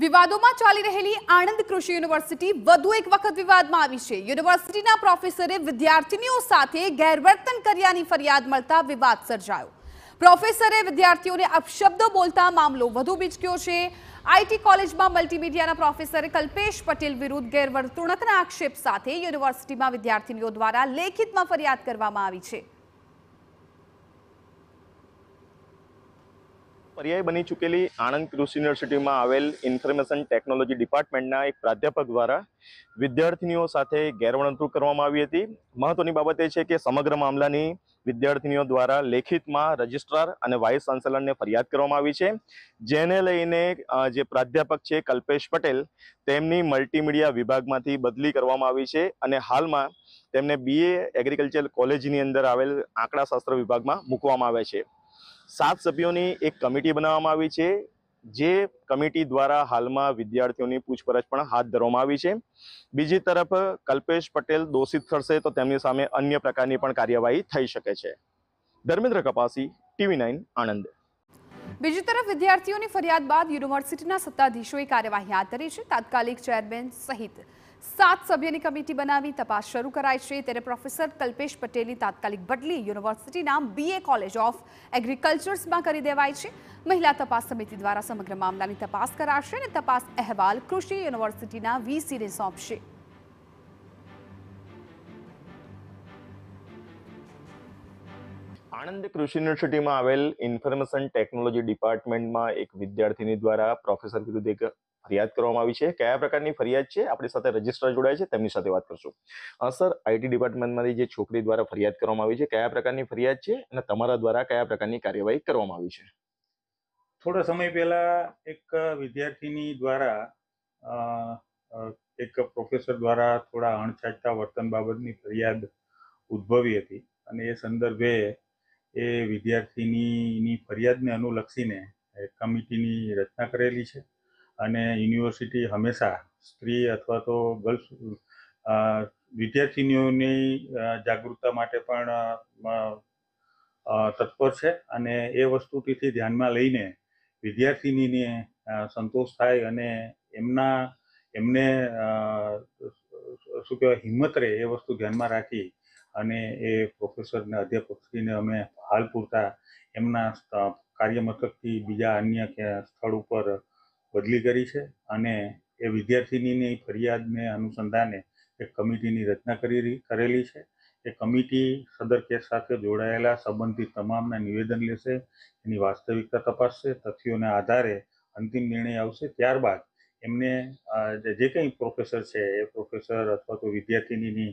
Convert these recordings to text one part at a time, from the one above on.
વિવાદોમાં ચાલી રહેલી આણંદ કૃષિ યુનિવર્સિટી વધુ એક વખત વિવાદમાં આવી છે યુનિવર્સિટીના પ્રોફેસરે વિદ્યાર્થીનીઓ સાથે ગેરવર્તન કર્યાની ફરિયાદ મળતા વિવાદ સર્જાયો પ્રોફેસરે વિદ્યાર્થીઓને અપશબ્દો બોલતા મામલો વધુ બીચક્યો છે આઈટી કોલેજમાં મલ્ટીમીડિયાના પ્રોફેસરે કલ્પેશ પટેલ વિરુદ્ધ ગેરવર્તણૂકના આક્ષેપ સાથે યુનિવર્સિટીમાં વિદ્યાર્થીનીઓ દ્વારા લેખિતમાં ફરિયાદ કરવામાં આવી છે પર્યાય બની ચૂકેલી આણંદ કૃષિ યુનિવર્સિટીમાં આવેલ ઇન્ફોર્મેશન ટેકનોલોજી ડિપાર્ટમેન્ટના એક પ્રાધ્યાપક દ્વારા વિદ્યાર્થીનીઓ સાથે ગેરવર્તણૂક કરવામાં આવી હતી મહત્વની બાબત એ છે કે સમગ્ર મામલાની વિદ્યાર્થીનીઓ દ્વારા લેખિતમાં રજિસ્ટ્રાર અને વાઇસ ચાન્સેલરને ફરિયાદ કરવામાં આવી છે જેને લઈને જે પ્રાધ્યાપક છે કલ્પેશ પટેલ તેમની મલ્ટીમીડિયા વિભાગમાંથી બદલી કરવામાં આવી છે અને હાલમાં તેમને બીએ એગ્રીકલ્ચર કોલેજની અંદર આવેલ આંકડાશાસ્ત્ર વિભાગમાં મૂકવામાં આવે છે સાત સભ્યોની એક કમિટી બનાવવામાં આવી છે જે કમિટી દ્વારા હાલમાં વિદ્યાર્થીઓની પૂછપરછ પણ હાથ ધરવામાં આવી છે બીજી તરફ કલ્પેશ પટેલ દોષિત થશે તો તેમની સામે અન્ય પ્રકારની પણ કાર્યવાહી થઈ શકે છે ધર્મેન્દ્ર કપાસી ટીવી નાઇન આણંદ બીજી તરફ વિદ્યાર્થીઓની ફરિયાદ બાદ યુનિવર્સિટીના સત્તાધીશોએ કાર્યવાહી હાથ ધરી છે તાત્કાલિક ચેરમેન સહિત સાત સભ્યની કમિટી બનાવી તપાસ શરૂ કરાઈ છે ત્યારે પ્રોફેસર કલ્પેશ પટેલની તાત્કાલિક બદલી યુનિવર્સિટીના બીએ કોલેજ ઓફ એગ્રીકલ્ચર્સમાં કરી દેવાય છે મહિલા તપાસ સમિતિ દ્વારા સમગ્ર મામલાની તપાસ કરાશે અને તપાસ અહેવાલ કૃષિ યુનિવર્સિટીના વીસીને સોંપશે આણંદ કૃષિ યુનિવર્સિટીમાં આવેલ ઇન્ફોર્મેશન ટેકનોલોજી ડિપાર્ટમેન્ટમાં એક વિદ્યાર્થીની દ્વારા પ્રોફેસર વિરુદ્ધ એક ફરિયાદ કરવામાં આવી છે કયા પ્રકારની ફરિયાદ છે આપણી સાથે રજિસ્ટ્રાર જોડાય છે તેમની સાથે વાત કરશું સર આઈટી ડિપાર્ટમેન્ટમાંથી જે છોકરી દ્વારા ફરિયાદ કરવામાં આવી છે કયા પ્રકારની ફરિયાદ છે અને તમારા દ્વારા કયા પ્રકારની કાર્યવાહી કરવામાં આવી છે થોડા સમય પહેલા એક વિદ્યાર્થીની દ્વારા એક પ્રોફેસર દ્વારા થોડા અણછાટતા વર્તન બાબતની ફરિયાદ ઉદ્ભવી હતી અને એ સંદર્ભે એ વિદ્યાર્થીની ફરિયાદને અનુલક્ષીને કમિટીની રચના કરેલી છે અને યુનિવર્સિટી હંમેશા સ્ત્રી અથવા તો ગર્લ્સ વિદ્યાર્થીનીઓની જાગૃતતા માટે પણ તત્પર છે અને એ વસ્તુથી ધ્યાનમાં લઈને વિદ્યાર્થીનીને સંતોષ થાય અને એમના એમને શું કહેવાય હિંમત રહે એ વસ્તુ ધ્યાનમાં રાખી અને એ પ્રોફેસરને અધ્યાપકશ્રીને અમે હાલ પૂરતા એમના કાર્ય મથકથી બીજા અન્ય સ્થળ ઉપર બદલી કરી છે અને એ વિદ્યાર્થીનીની ફરિયાદને અનુસંધાને એક કમિટીની રચના કરી કરેલી છે એ કમિટી સદર કેસ સાથે જોડાયેલા સંબંધિત તમામના નિવેદન લેશે એની વાસ્તવિકતા તપાસશે તથ્યોના આધારે અંતિમ નિર્ણય આવશે ત્યારબાદ એમને જે કંઈ પ્રોફેસર છે એ પ્રોફેસર અથવા તો વિદ્યાર્થીનીની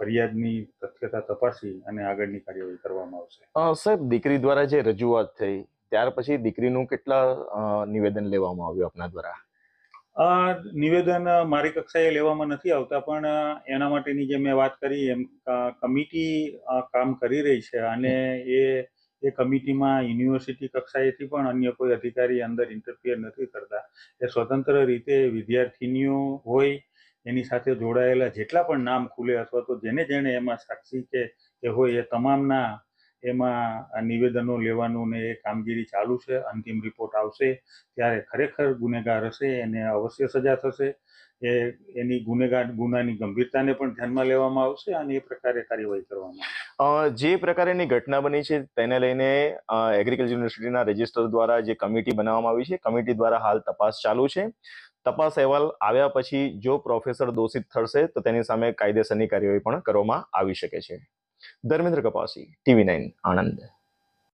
ફરિયાદની તથ્યતા તપાસી અને આગળની કાર્યવાહી કરવામાં આવશે સાહેબ દીકરી દ્વારા જે રજૂઆત થઈ ત્યાર પછી દીકરીનું કેટલા નિવેદન લેવામાં આવ્યું આપના દ્વારા આ નિવેદન મારી કક્ષાએ લેવામાં નથી આવતા પણ એના માટેની જે મેં વાત કરી એમ કમિટી કામ કરી રહી છે અને એ એ કમિટીમાં યુનિવર્સિટી કક્ષાએથી પણ અન્ય કોઈ અધિકારી અંદર ઇન્ટરફિયર નથી કરતા એ સ્વતંત્ર રીતે વિદ્યાર્થીનીઓ હોય એની સાથે જોડાયેલા જેટલા પણ નામ ખુલે અથવા તો જેને જેણે એમાં સાક્ષી કે એ હોય એ તમામના એમાં નિવેદનો લેવાનું ને એ કામગીરી ચાલુ છે અંતિમ રિપોર્ટ આવશે ત્યારે ખરેખર ગુનેગાર હશે એને અવશ્ય સજા થશે એ એની ગુનેગાર ગુનાની ગંભીરતાને પણ ધ્યાનમાં લેવામાં આવશે અને એ પ્રકારે કાર્યવાહી કરવામાં જે પ્રકારેની ઘટના બની છે તેને લઈને એગ્રીકલ્ચર યુનિવર્સિટીના રજિસ્ટર દ્વારા જે કમિટી બનાવવામાં આવી છે કમિટી દ્વારા હાલ તપાસ ચાલુ છે તપાસ અહેવાલ આવ્યા પછી જો પ્રોફેસર દોષિત થશે તો તેની સામે કાયદેસરની કાર્યવાહી પણ કરવામાં આવી શકે છે ધર્મેન્દ્ર કપાસી ટીવી નાઇન આણંદ